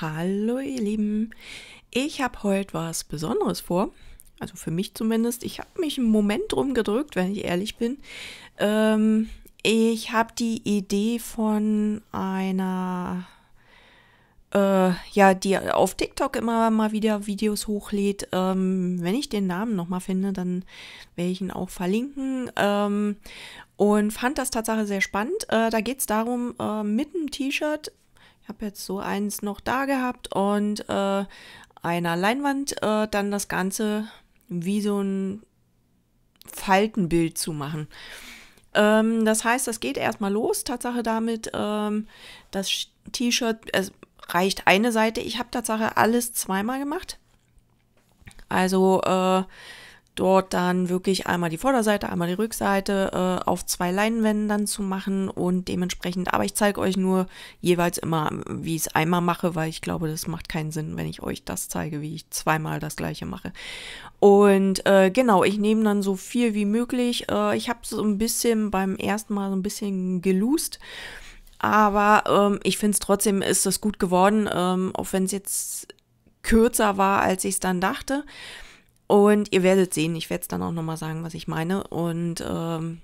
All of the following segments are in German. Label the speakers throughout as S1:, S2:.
S1: Hallo ihr Lieben, ich habe heute was Besonderes vor. Also für mich zumindest. Ich habe mich einen Moment rumgedrückt, wenn ich ehrlich bin. Ähm, ich habe die Idee von einer, äh, ja, die auf TikTok immer mal wieder Videos hochlädt. Ähm, wenn ich den Namen nochmal finde, dann werde ich ihn auch verlinken. Ähm, und fand das Tatsache sehr spannend. Äh, da geht es darum, äh, mit einem T-Shirt habe jetzt so eins noch da gehabt und äh, einer Leinwand äh, dann das Ganze wie so ein Faltenbild zu machen. Ähm, das heißt, das geht erstmal los. Tatsache damit, ähm, das T-Shirt, es also reicht eine Seite. Ich habe Tatsache alles zweimal gemacht. Also äh, dort dann wirklich einmal die Vorderseite, einmal die Rückseite äh, auf zwei Leinwänden dann zu machen und dementsprechend, aber ich zeige euch nur jeweils immer, wie ich es einmal mache, weil ich glaube, das macht keinen Sinn, wenn ich euch das zeige, wie ich zweimal das gleiche mache. Und äh, genau, ich nehme dann so viel wie möglich. Äh, ich habe so ein bisschen beim ersten Mal so ein bisschen gelust. Aber ähm, ich finde es trotzdem ist das gut geworden, ähm, auch wenn es jetzt kürzer war, als ich es dann dachte. Und ihr werdet sehen, ich werde es dann auch nochmal sagen, was ich meine. Und ähm,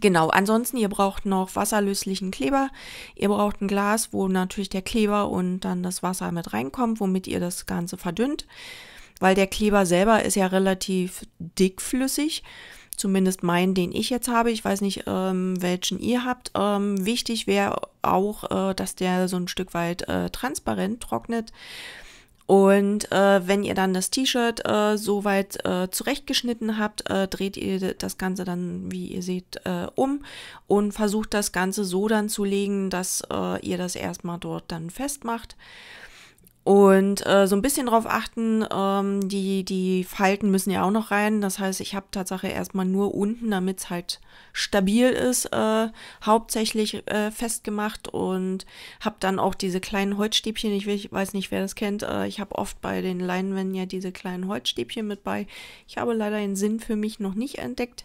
S1: genau, ansonsten, ihr braucht noch wasserlöslichen Kleber. Ihr braucht ein Glas, wo natürlich der Kleber und dann das Wasser mit reinkommt, womit ihr das Ganze verdünnt. Weil der Kleber selber ist ja relativ dickflüssig. Zumindest meinen, den ich jetzt habe. Ich weiß nicht, ähm, welchen ihr habt. Ähm, wichtig wäre auch, äh, dass der so ein Stück weit äh, transparent trocknet und äh, wenn ihr dann das T-Shirt äh, soweit äh, zurechtgeschnitten habt, äh, dreht ihr das Ganze dann, wie ihr seht, äh, um und versucht das Ganze so dann zu legen, dass äh, ihr das erstmal dort dann festmacht. Und äh, so ein bisschen drauf achten, ähm, die, die Falten müssen ja auch noch rein. Das heißt, ich habe Tatsache erstmal nur unten, damit es halt stabil ist, äh, hauptsächlich äh, festgemacht und habe dann auch diese kleinen Holzstäbchen. Ich, weiß nicht, wer das kennt. Äh, ich habe oft bei den Leinwänden ja diese kleinen Holzstäbchen mit bei. Ich habe leider den Sinn für mich noch nicht entdeckt.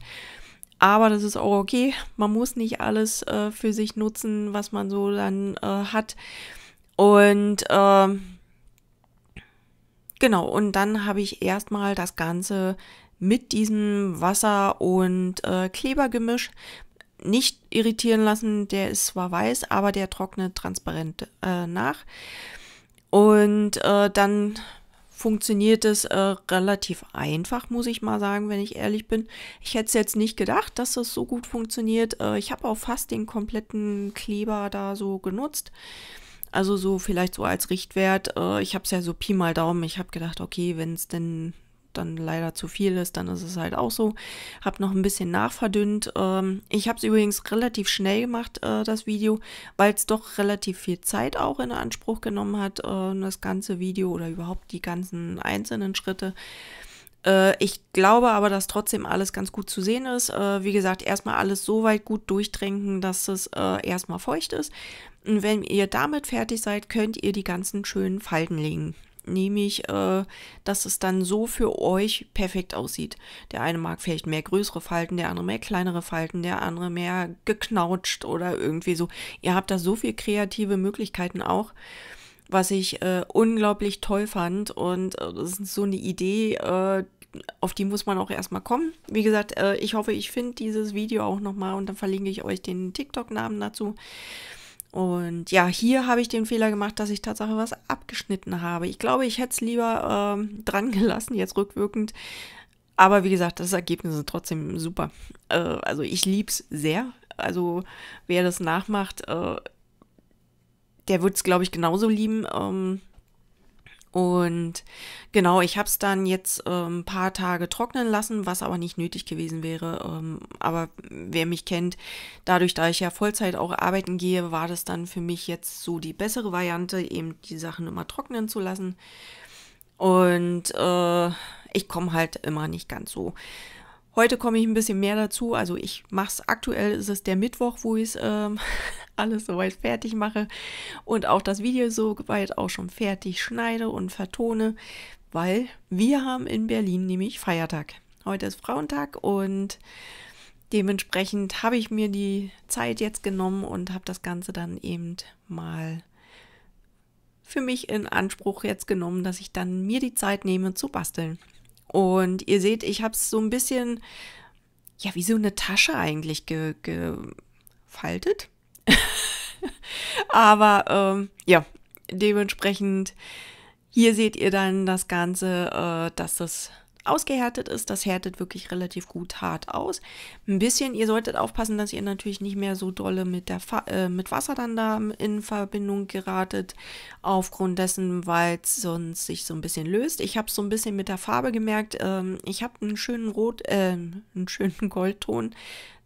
S1: Aber das ist auch okay. Man muss nicht alles äh, für sich nutzen, was man so dann äh, hat. Und äh, Genau, und dann habe ich erstmal das Ganze mit diesem Wasser und äh, Klebergemisch nicht irritieren lassen. Der ist zwar weiß, aber der trocknet transparent äh, nach. Und äh, dann funktioniert es äh, relativ einfach, muss ich mal sagen, wenn ich ehrlich bin. Ich hätte es jetzt nicht gedacht, dass das so gut funktioniert. Äh, ich habe auch fast den kompletten Kleber da so genutzt. Also so vielleicht so als Richtwert. Äh, ich habe es ja so Pi mal Daumen. Ich habe gedacht, okay, wenn es denn dann leider zu viel ist, dann ist es halt auch so. Habe noch ein bisschen nachverdünnt. Ähm, ich habe es übrigens relativ schnell gemacht, äh, das Video, weil es doch relativ viel Zeit auch in Anspruch genommen hat, äh, das ganze Video oder überhaupt die ganzen einzelnen Schritte. Äh, ich glaube aber, dass trotzdem alles ganz gut zu sehen ist. Äh, wie gesagt, erstmal alles so weit gut durchtränken, dass es äh, erstmal feucht ist. Und wenn ihr damit fertig seid, könnt ihr die ganzen schönen Falten legen. Nämlich, äh, dass es dann so für euch perfekt aussieht. Der eine mag vielleicht mehr größere Falten, der andere mehr kleinere Falten, der andere mehr geknautscht oder irgendwie so. Ihr habt da so viel kreative Möglichkeiten auch was ich äh, unglaublich toll fand. Und äh, das ist so eine Idee, äh, auf die muss man auch erstmal kommen. Wie gesagt, äh, ich hoffe, ich finde dieses Video auch nochmal und dann verlinke ich euch den TikTok-Namen dazu. Und ja, hier habe ich den Fehler gemacht, dass ich Tatsache was abgeschnitten habe. Ich glaube, ich hätte es lieber ähm, dran gelassen, jetzt rückwirkend. Aber wie gesagt, das Ergebnis ist trotzdem super. Äh, also ich liebe es sehr. Also wer das nachmacht, äh, der wird es, glaube ich, genauso lieben. Ähm, und genau, ich habe es dann jetzt äh, ein paar Tage trocknen lassen, was aber nicht nötig gewesen wäre. Ähm, aber wer mich kennt, dadurch, da ich ja Vollzeit auch arbeiten gehe, war das dann für mich jetzt so die bessere Variante, eben die Sachen immer trocknen zu lassen. Und äh, ich komme halt immer nicht ganz so. Heute komme ich ein bisschen mehr dazu. Also ich mache es aktuell, ist es der Mittwoch, wo ich es ähm, alles soweit fertig mache und auch das Video soweit auch schon fertig schneide und vertone, weil wir haben in Berlin nämlich Feiertag. Heute ist Frauentag und dementsprechend habe ich mir die Zeit jetzt genommen und habe das Ganze dann eben mal für mich in Anspruch jetzt genommen, dass ich dann mir die Zeit nehme zu basteln. Und ihr seht, ich habe es so ein bisschen, ja, wie so eine Tasche eigentlich ge gefaltet. Aber ähm, ja, dementsprechend hier seht ihr dann das Ganze, äh, dass das ausgehärtet ist. Das härtet wirklich relativ gut hart aus. Ein bisschen, ihr solltet aufpassen, dass ihr natürlich nicht mehr so dolle mit, der Fa äh, mit Wasser dann da in Verbindung geratet, aufgrund dessen, weil es sonst sich so ein bisschen löst. Ich habe es so ein bisschen mit der Farbe gemerkt. Ähm, ich habe einen schönen Rot, äh, einen schönen Goldton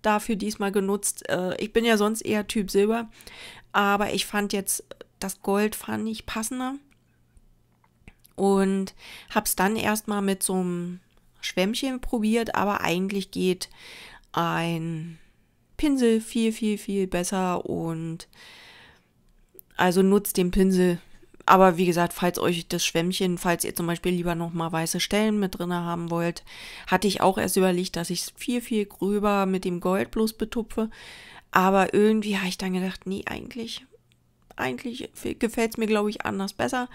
S1: dafür diesmal genutzt. Äh, ich bin ja sonst eher Typ Silber, aber ich fand jetzt das Gold fand ich passender und habe es dann erstmal mit so einem Schwämmchen probiert, aber eigentlich geht ein Pinsel viel, viel, viel besser und also nutzt den Pinsel aber wie gesagt, falls euch das Schwämmchen, falls ihr zum Beispiel lieber nochmal weiße Stellen mit drin haben wollt, hatte ich auch erst überlegt, dass ich es viel, viel gröber mit dem Gold bloß betupfe. Aber irgendwie habe ich dann gedacht, nee, eigentlich, eigentlich gefällt es mir, glaube ich, anders besser.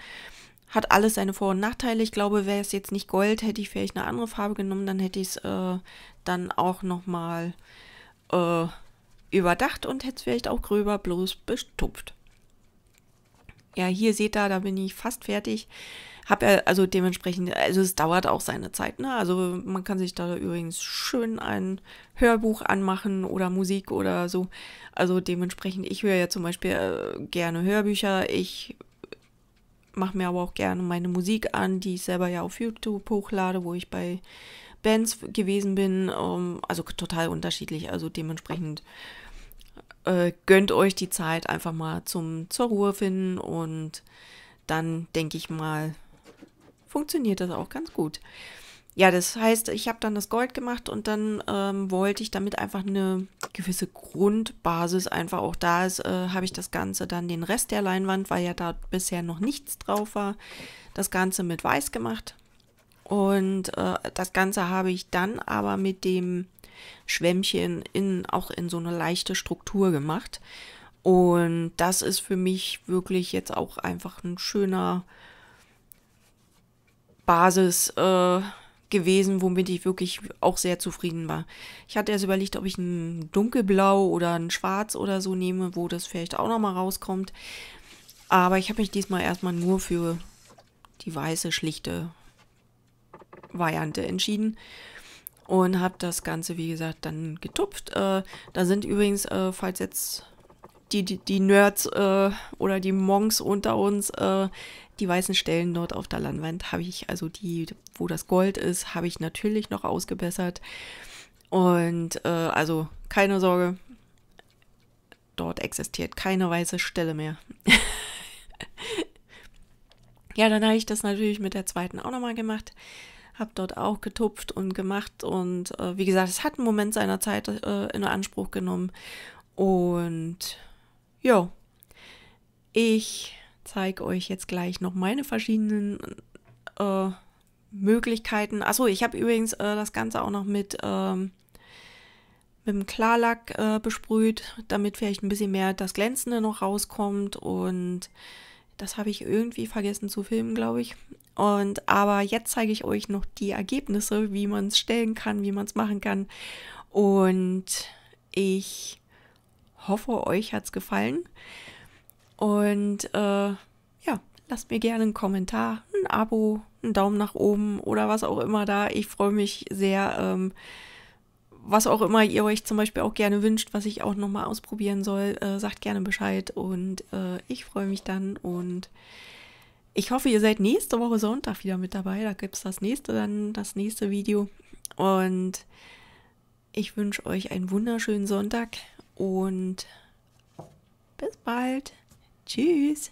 S1: Hat alles seine Vor- und Nachteile. Ich glaube, wäre es jetzt nicht Gold, hätte ich vielleicht eine andere Farbe genommen, dann hätte ich es äh, dann auch nochmal äh, überdacht und hätte es vielleicht auch gröber bloß betupft ja, hier seht ihr, da bin ich fast fertig. Hab ja, also dementsprechend, also es dauert auch seine Zeit, ne? Also man kann sich da übrigens schön ein Hörbuch anmachen oder Musik oder so. Also dementsprechend, ich höre ja zum Beispiel äh, gerne Hörbücher, ich mache mir aber auch gerne meine Musik an, die ich selber ja auf YouTube hochlade, wo ich bei Bands gewesen bin. Ähm, also total unterschiedlich, also dementsprechend äh, gönnt euch die Zeit einfach mal zum zur Ruhe finden und dann denke ich mal, funktioniert das auch ganz gut. Ja, das heißt, ich habe dann das Gold gemacht und dann ähm, wollte ich damit einfach eine gewisse Grundbasis einfach auch da ist, äh, habe ich das Ganze dann den Rest der Leinwand, weil ja da bisher noch nichts drauf war, das Ganze mit Weiß gemacht. Und äh, das Ganze habe ich dann aber mit dem Schwämmchen in, auch in so eine leichte Struktur gemacht. Und das ist für mich wirklich jetzt auch einfach ein schöner Basis äh, gewesen, womit ich wirklich auch sehr zufrieden war. Ich hatte erst überlegt, ob ich ein dunkelblau oder ein schwarz oder so nehme, wo das vielleicht auch nochmal rauskommt. Aber ich habe mich diesmal erstmal nur für die weiße, schlichte Variante entschieden und habe das Ganze, wie gesagt, dann getupft. Äh, da sind übrigens, äh, falls jetzt die, die, die Nerds äh, oder die Monks unter uns, äh, die weißen Stellen dort auf der Landwand, habe ich, also die, wo das Gold ist, habe ich natürlich noch ausgebessert. Und äh, also keine Sorge, dort existiert keine weiße Stelle mehr. ja, dann habe ich das natürlich mit der zweiten auch nochmal gemacht habe dort auch getupft und gemacht und äh, wie gesagt, es hat einen Moment seiner Zeit äh, in Anspruch genommen und ja, ich zeige euch jetzt gleich noch meine verschiedenen äh, Möglichkeiten. Achso, ich habe übrigens äh, das Ganze auch noch mit, ähm, mit dem Klarlack äh, besprüht, damit vielleicht ein bisschen mehr das Glänzende noch rauskommt und das habe ich irgendwie vergessen zu filmen, glaube ich. Und aber jetzt zeige ich euch noch die Ergebnisse, wie man es stellen kann, wie man es machen kann. Und ich hoffe, euch hat es gefallen. Und äh, ja, lasst mir gerne einen Kommentar, ein Abo, einen Daumen nach oben oder was auch immer da. Ich freue mich sehr. Ähm, was auch immer ihr euch zum Beispiel auch gerne wünscht, was ich auch nochmal ausprobieren soll, äh, sagt gerne Bescheid und äh, ich freue mich dann und ich hoffe, ihr seid nächste Woche Sonntag wieder mit dabei. Da gibt es das nächste, dann das nächste Video. Und ich wünsche euch einen wunderschönen Sonntag und bis bald. Tschüss.